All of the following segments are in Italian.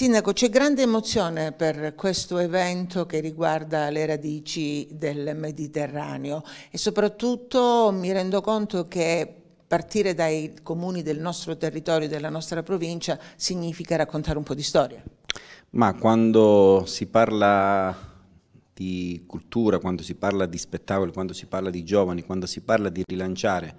Sindaco, c'è grande emozione per questo evento che riguarda le radici del Mediterraneo e soprattutto mi rendo conto che partire dai comuni del nostro territorio, della nostra provincia, significa raccontare un po' di storia. Ma quando si parla di cultura, quando si parla di spettacoli, quando si parla di giovani, quando si parla di rilanciare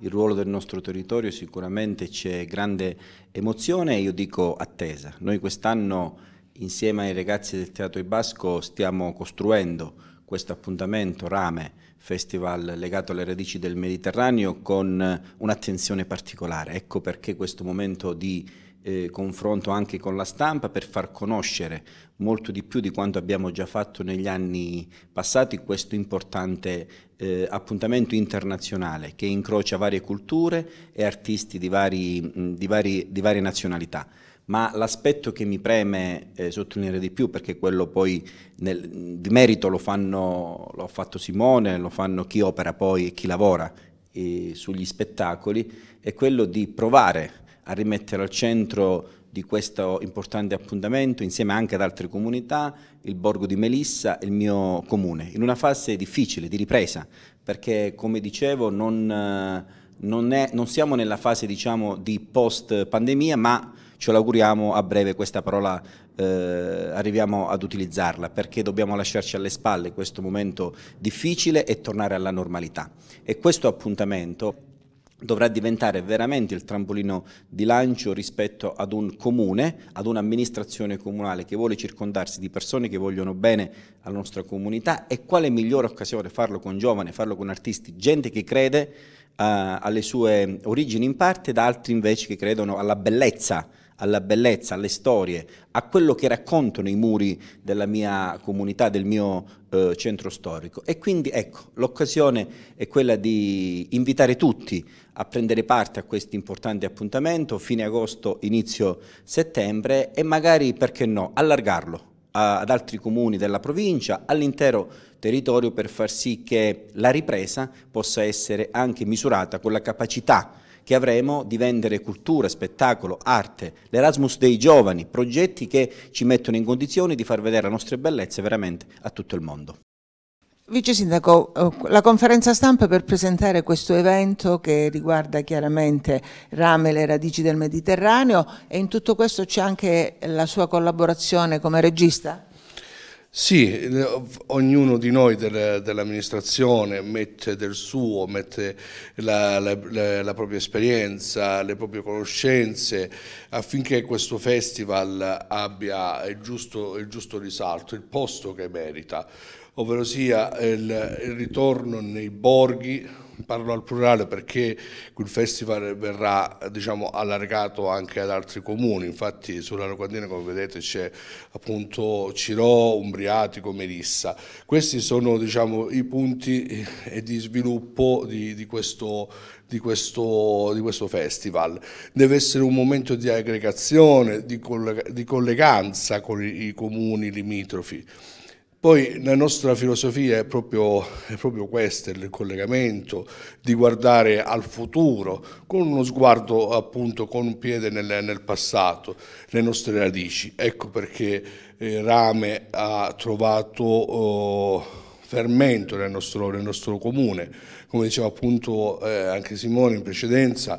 il ruolo del nostro territorio sicuramente c'è grande emozione e io dico attesa. Noi quest'anno insieme ai ragazzi del Teatro Ibasco stiamo costruendo questo appuntamento Rame Festival legato alle radici del Mediterraneo con un'attenzione particolare. Ecco perché questo momento di eh, confronto anche con la stampa per far conoscere molto di più di quanto abbiamo già fatto negli anni passati questo importante eh, appuntamento internazionale che incrocia varie culture e artisti di, vari, di, vari, di varie nazionalità. Ma l'aspetto che mi preme eh, sottolineare di più, perché quello poi nel, di merito lo fanno, l'ho fatto Simone, lo fanno chi opera poi e chi lavora eh, sugli spettacoli, è quello di provare a rimettere al centro di questo importante appuntamento, insieme anche ad altre comunità, il borgo di Melissa e il mio comune, in una fase difficile, di ripresa, perché come dicevo non, non, è, non siamo nella fase diciamo, di post pandemia, ma ce l'auguriamo a breve questa parola eh, arriviamo ad utilizzarla perché dobbiamo lasciarci alle spalle questo momento difficile e tornare alla normalità e questo appuntamento dovrà diventare veramente il trampolino di lancio rispetto ad un comune, ad un'amministrazione comunale che vuole circondarsi di persone che vogliono bene alla nostra comunità e quale migliore occasione farlo con giovani, farlo con artisti, gente che crede uh, alle sue origini in parte ed altri invece che credono alla bellezza alla bellezza, alle storie, a quello che raccontano i muri della mia comunità, del mio eh, centro storico. E quindi ecco, l'occasione è quella di invitare tutti a prendere parte a questo importante appuntamento, fine agosto, inizio settembre e magari, perché no, allargarlo a, ad altri comuni della provincia, all'intero territorio per far sì che la ripresa possa essere anche misurata con la capacità che avremo di vendere cultura, spettacolo, arte, l'Erasmus dei giovani, progetti che ci mettono in condizione di far vedere le nostre bellezze veramente a tutto il mondo. Vice Sindaco, eh, la conferenza stampa per presentare questo evento che riguarda chiaramente Rame e le radici del Mediterraneo e in tutto questo c'è anche la sua collaborazione come regista? Sì, ognuno di noi dell'amministrazione mette del suo, mette la, la, la, la, propria esperienza, le proprie conoscenze affinché questo festival abbia il giusto, il giusto risalto, il posto che merita, ovvero sia il, il ritorno nei borghi parlo al plurale perché il festival verrà diciamo, allargato anche ad altri comuni, infatti sulla Rocandina come vedete c'è appunto Cirò, Umbriatico, Merissa. Questi sono diciamo, i punti eh, di sviluppo di, di, questo, di, questo, di, questo, festival. Deve essere un momento di aggregazione, di colleganza con i comuni limitrofi. Poi la nostra filosofia è proprio, è proprio questa, il collegamento, di guardare al futuro con uno sguardo appunto con un piede nel, nel passato, le nostre radici. Ecco perché eh, Rame ha trovato... Oh, fermento nel nostro, nel nostro, comune. Come diceva appunto eh, anche Simone in precedenza,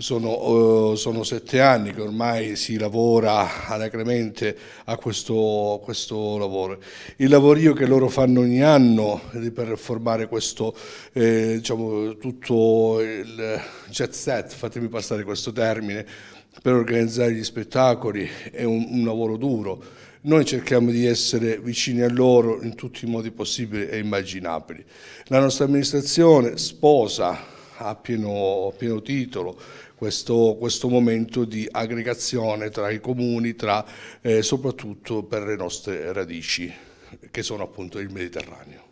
sono, eh, sono, sette anni che ormai si lavora alacremente a questo, questo, lavoro. Il lavorio che loro fanno ogni anno per formare questo, eh, diciamo, tutto il jet set, fatemi passare questo termine, per organizzare gli spettacoli è un, un lavoro duro. Noi cerchiamo di essere vicini a loro in tutti i modi possibili e immaginabili. La nostra amministrazione sposa a pieno, a pieno, titolo questo, questo momento di aggregazione tra i comuni, tra, eh, soprattutto per le nostre radici, che sono appunto il Mediterraneo.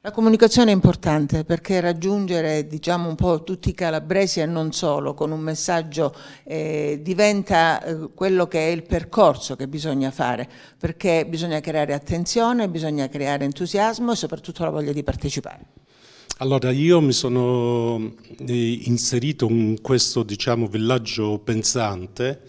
La comunicazione è importante perché raggiungere diciamo, un po' tutti i calabresi e non solo con un messaggio eh, diventa eh, quello che è il percorso che bisogna fare perché bisogna creare attenzione, bisogna creare entusiasmo e soprattutto la voglia di partecipare. Allora, io mi sono eh, inserito in questo diciamo, villaggio pensante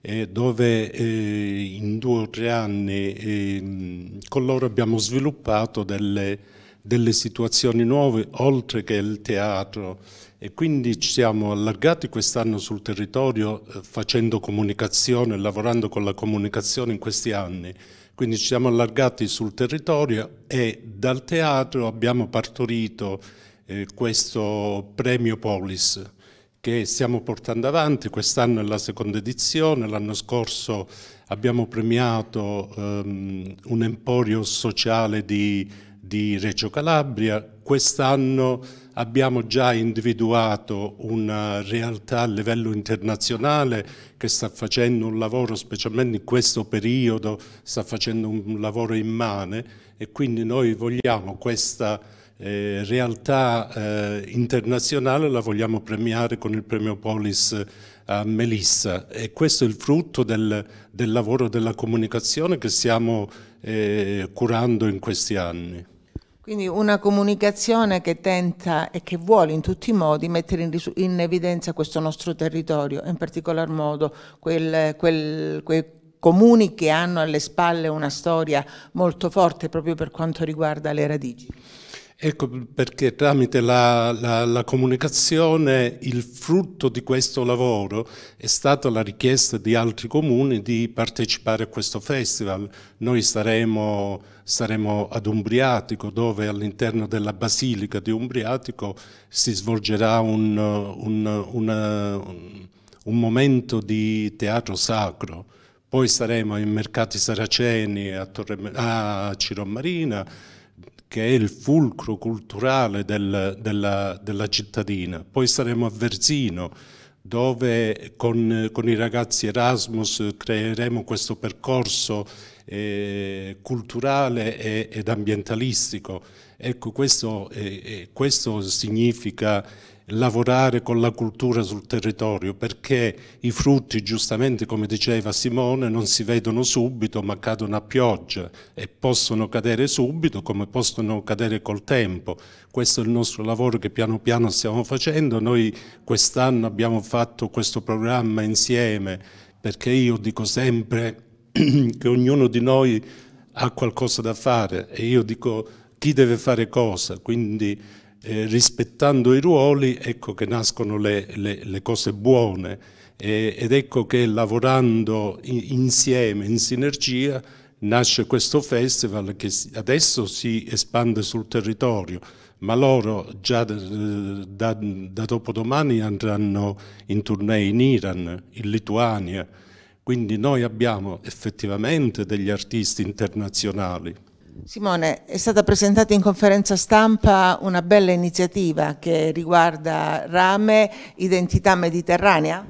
eh, dove eh, in due o tre anni eh, con loro abbiamo sviluppato delle, delle situazioni nuove oltre che il teatro e quindi ci siamo allargati quest'anno sul territorio eh, facendo comunicazione, lavorando con la comunicazione in questi anni quindi ci siamo allargati sul territorio e dal teatro abbiamo partorito eh, questo premio Polis che stiamo portando avanti, quest'anno è la seconda edizione, l'anno scorso abbiamo premiato ehm, un emporio sociale di, di Reggio Calabria Quest'anno abbiamo già individuato una realtà a livello internazionale che sta facendo un lavoro, specialmente in questo periodo, sta facendo un lavoro immane e quindi noi vogliamo questa eh, realtà eh, internazionale, la vogliamo premiare con il premio Polis a eh, Melissa e questo è il frutto del, del lavoro della comunicazione che stiamo eh, curando in questi anni. Quindi una comunicazione che tenta e che vuole in tutti i modi mettere in, in evidenza questo nostro territorio, in particolar modo quel, quel, quei comuni che hanno alle spalle una storia molto forte proprio per quanto riguarda le radici. Ecco perché tramite la, la, la, comunicazione il frutto di questo lavoro è stata la richiesta di altri comuni di partecipare a questo festival. Noi saremo, saremo ad Umbriatico dove all'interno della Basilica di Umbriatico si svolgerà un, un, una, un, momento di teatro sacro. Poi saremo ai mercati saraceni a, Torre, a Cirommarina che è il fulcro culturale del, della, della, cittadina. Poi saremo a Verzino, dove con, con i ragazzi Erasmus creeremo questo percorso eh, culturale e, ed ambientalistico. Ecco, questo, eh, eh, questo significa lavorare con la cultura sul territorio perché i frutti, giustamente come diceva Simone, non si vedono subito ma cadono a pioggia e possono cadere subito come possono cadere col tempo. Questo è il nostro lavoro che piano piano stiamo facendo. Noi quest'anno abbiamo fatto questo programma insieme perché io dico sempre che ognuno di noi ha qualcosa da fare e io dico chi deve fare cosa, quindi eh, rispettando i ruoli ecco che nascono le, le, le cose buone e, ed ecco che lavorando in, insieme, in sinergia, nasce questo festival che adesso si espande sul territorio, ma loro già da, eh, da, da dopodomani andranno in tournée in Iran, in Lituania, quindi noi abbiamo effettivamente degli artisti internazionali. Simone, è stata presentata in conferenza stampa una bella iniziativa che riguarda Rame, Identità Mediterranea?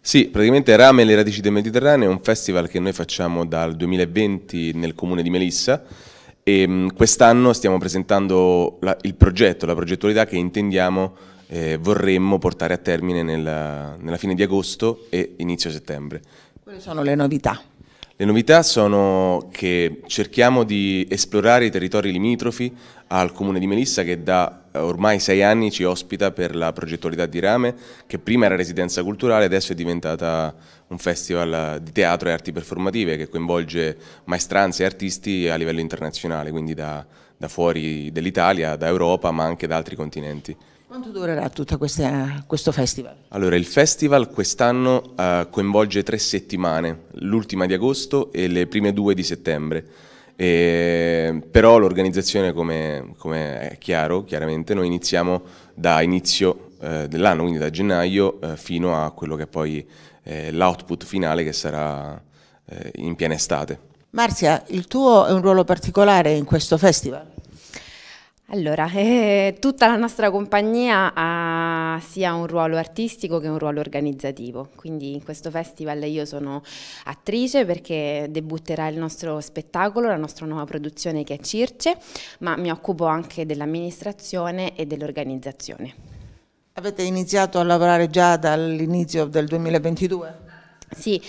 Sì, praticamente Rame e le radici del Mediterraneo è un festival che noi facciamo dal 2020 nel comune di Melissa e mm, quest'anno stiamo presentando la, il progetto, la progettualità che intendiamo eh, vorremmo portare a termine nella, nella fine di agosto e inizio settembre. Quali sono le novità? Le novità sono che cerchiamo di esplorare i territori limitrofi al comune di Melissa che da ormai sei anni ci ospita per la progettualità di Rame che prima era residenza culturale adesso è diventata un festival di teatro e arti performative che coinvolge maestranze e artisti a livello internazionale quindi da, da fuori dell'Italia, da Europa ma anche da altri continenti. Quanto durerà tutto questo festival? Allora, il festival quest'anno eh, coinvolge tre settimane, l'ultima di agosto e le prime due di settembre. E, però l'organizzazione, come, come, è chiaro, chiaramente noi iniziamo da inizio eh, dell'anno, quindi da gennaio, eh, fino a quello che è poi eh, l'output finale che sarà eh, in piena estate. Marzia, il tuo è un ruolo particolare in questo festival? Allora, eh, tutta la nostra compagnia ha sia un ruolo artistico che un ruolo organizzativo, quindi in questo festival io sono attrice perché debutterà il nostro spettacolo, la nostra nuova produzione che è Circe, ma mi occupo anche dell'amministrazione e dell'organizzazione. Avete iniziato a lavorare già dall'inizio del 2022? Sì,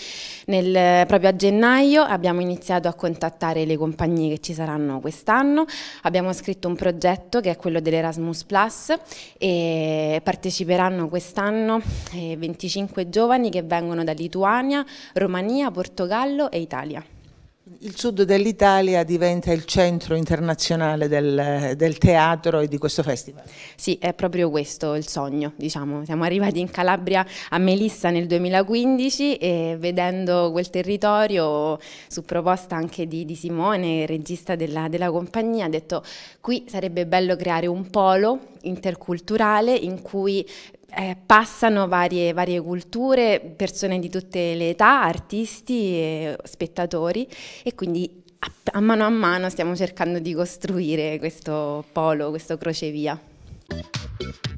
nel, proprio a gennaio abbiamo iniziato a contattare le compagnie che ci saranno quest'anno, abbiamo scritto un progetto che è quello dell'Erasmus Plus e parteciperanno quest'anno 25 eh, giovani che vengono da Lituania, Romania, Portogallo e Italia. Il sud dell'Italia diventa il centro internazionale del, del, teatro e di questo festival. Sì, è proprio questo il sogno, diciamo. Siamo arrivati in Calabria a Melissa nel 2015 e vedendo quel territorio, su proposta anche di, di Simone, regista della, della compagnia, ha detto qui sarebbe bello creare un polo interculturale in cui eh, passano varie, varie, culture, persone di tutte le età, artisti e spettatori e quindi a, a mano a mano stiamo cercando di costruire questo polo, questo crocevia.